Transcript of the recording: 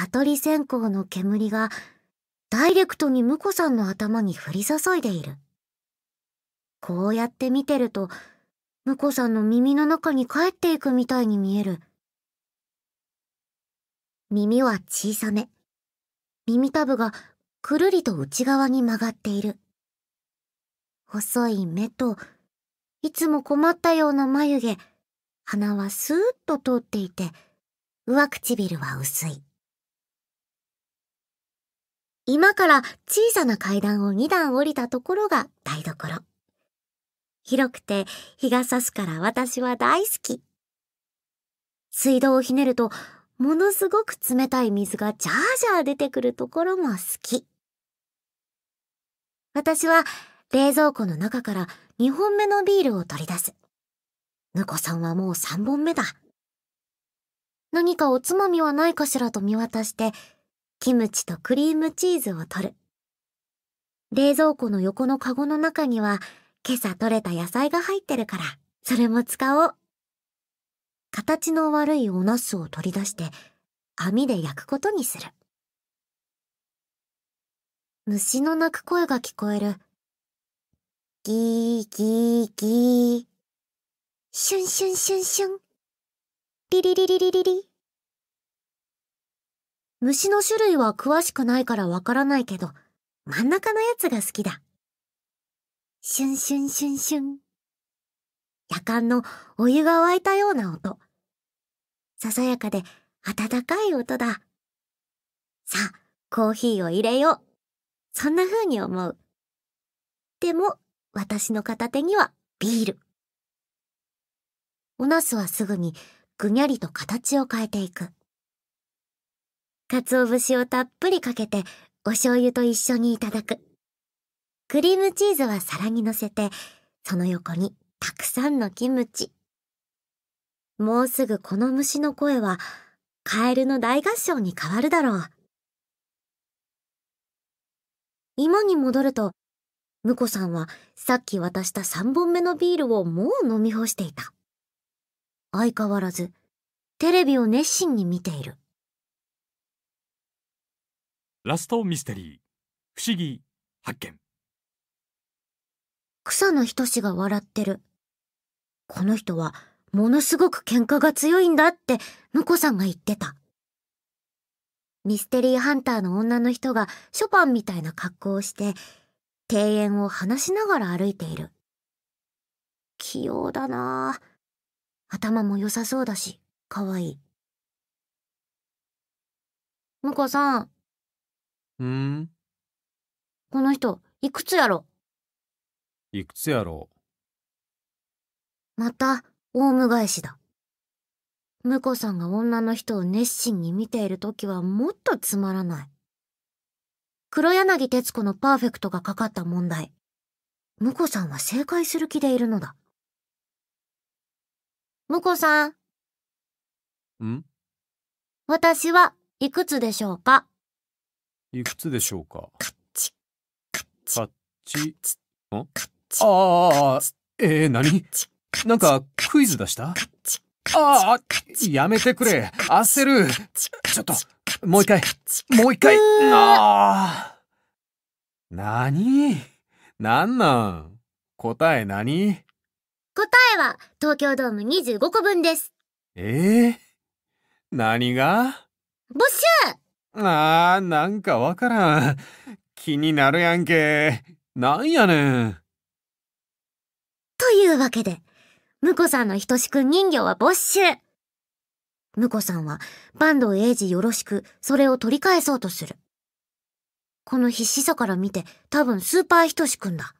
蚊取り線香の煙がダイレクトに婿さんの頭に降り注いでいる。こうやって見てると、婿さんの耳の中に帰っていくみたいに見える。耳は小さめ。耳たぶがくるりと内側に曲がっている。細い目と、いつも困ったような眉毛、鼻はスーッと通っていて、上唇は薄い。今から小さな階段を2段降りたところが台所。広くて日が差すから私は大好き。水道をひねると、ものすごく冷たい水がジャージャー出てくるところも好き。私は冷蔵庫の中から2本目のビールを取り出す。ぬこさんはもう3本目だ。何かおつまみはないかしらと見渡して、キムチとクリームチーズを取る。冷蔵庫の横のカゴの中には、今朝取れた野菜が入ってるから、それも使おう。形の悪いお茄子を取り出して、網で焼くことにする。虫の鳴く声が聞こえる。ギーギーギー。シュンシュンシュンシュン。リリリリリリリ。虫の種類は詳しくないからわからないけど、真ん中のやつが好きだ。シュンシュンシュンシュン。夜間のお湯が沸いたような音。ささやかで暖かい音だ。さあ、コーヒーを入れよう。そんな風に思う。でも、私の片手にはビール。おナスはすぐにぐにゃりと形を変えていく。鰹節をたっぷりかけて、お醤油と一緒にいただく。クリームチーズは皿に乗せて、その横にたくさんのキムチ。もうすぐこの虫の声は、カエルの大合唱に変わるだろう。今に戻ると、ムコさんはさっき渡した三本目のビールをもう飲み干していた。相変わらず、テレビを熱心に見ている。ラストミステリー不思議発見草野仁が笑ってるこの人はものすごく喧嘩が強いんだってのこさんが言ってたミステリーハンターの女の人がショパンみたいな格好をして庭園を話しながら歩いている器用だな頭も良さそうだし可愛いのこさんうん、この人、いくつやろいくつやろまた、オウム返しだ。ムコさんが女の人を熱心に見ているときはもっとつまらない。黒柳徹子のパーフェクトがかかった問題。ムコさんは正解する気でいるのだ。ムコさん、う。ん私はいくつでしょうかいくつでしょうかカッチカッチんああえー、何なんかクイズ出したああやめてくれ焦るちょっともう一回もう一回ああ何なんなん答え何答えは東京ドーム25個分です。ええー、何がああ、なんかわからん。気になるやんけ。なんやねん。というわけで、むこさんのひとしくん人形は没収。むこさんは、坂東英二よろしく、それを取り返そうとする。この必死さから見て、多分スーパーひとしくんだ。